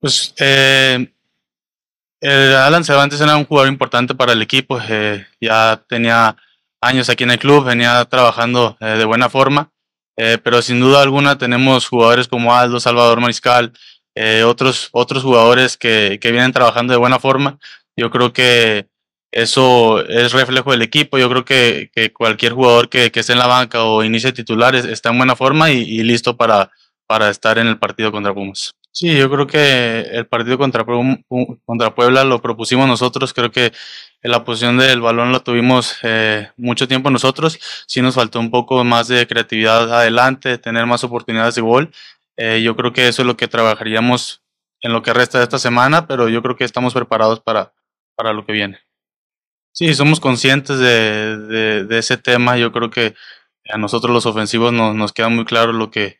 Pues eh, Alan Cervantes era un jugador importante para el equipo, eh, ya tenía años aquí en el club, venía trabajando eh, de buena forma, pero sin duda alguna tenemos jugadores como Aldo, Salvador Mariscal, otros, otros jugadores que, vienen trabajando de buena forma. Yo creo que eso es reflejo del equipo. Yo creo que, cualquier jugador que, que, esté en la banca o inicie titulares está en buena forma y, listo para, para estar en el partido contra Pumas. Sí, yo creo que el partido contra, contra Puebla lo propusimos nosotros. Creo que la posición del balón la tuvimos eh, mucho tiempo nosotros. Sí nos faltó un poco más de creatividad adelante, tener más oportunidades de gol. Eh, yo creo que eso es lo que trabajaríamos en lo que resta de esta semana, pero yo creo que estamos preparados para, para lo que viene. Sí, somos conscientes de, de ese tema. Yo creo que a nosotros los ofensivos nos, nos queda muy claro lo que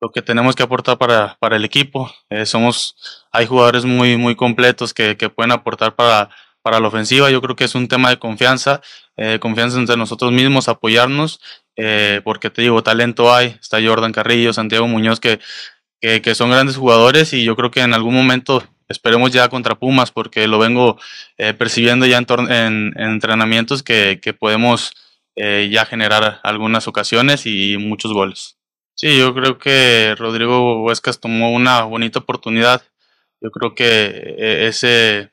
lo que tenemos que aportar para, el equipo. Eh, somos, hay jugadores muy, muy completos que, pueden aportar para, para la ofensiva. Yo creo que es un tema de confianza, eh, confianza entre nosotros mismos, apoyarnos, eh, porque te digo, talento hay. Está Jordan Carrillo, Santiago Muñoz, que, que, son grandes jugadores y yo creo que en algún momento esperemos ya contra Pumas, porque lo vengo percibiendo ya en, entrenamientos que, que podemos ya generar algunas ocasiones y muchos goles. Sí, yo creo que Rodrigo Huescas tomó una bonita oportunidad. Yo creo que eh, ese,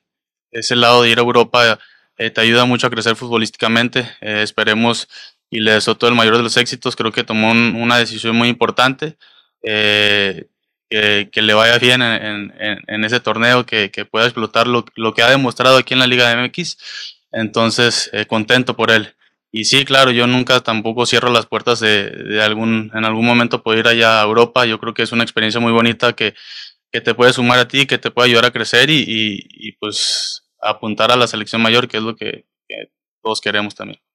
ese lado de ir a Europa eh, te ayuda mucho a crecer futbolísticamente. Eh, esperemos y le deseo todo el mayor de los éxitos. Creo que tomó una decisión muy importante. que, le vaya bien en, ese torneo, que, pueda explotar lo, lo, que ha demostrado aquí en la Liga MX. Entonces, contento por él y sí, claro, yo nunca tampoco cierro las puertas de, algún, en algún momento poder ir allá a Europa. Yo creo que es una experiencia muy bonita que, que te puede sumar a ti, que te puede ayudar a crecer y, pues apuntar a la selección mayor, que es lo que todos queremos también.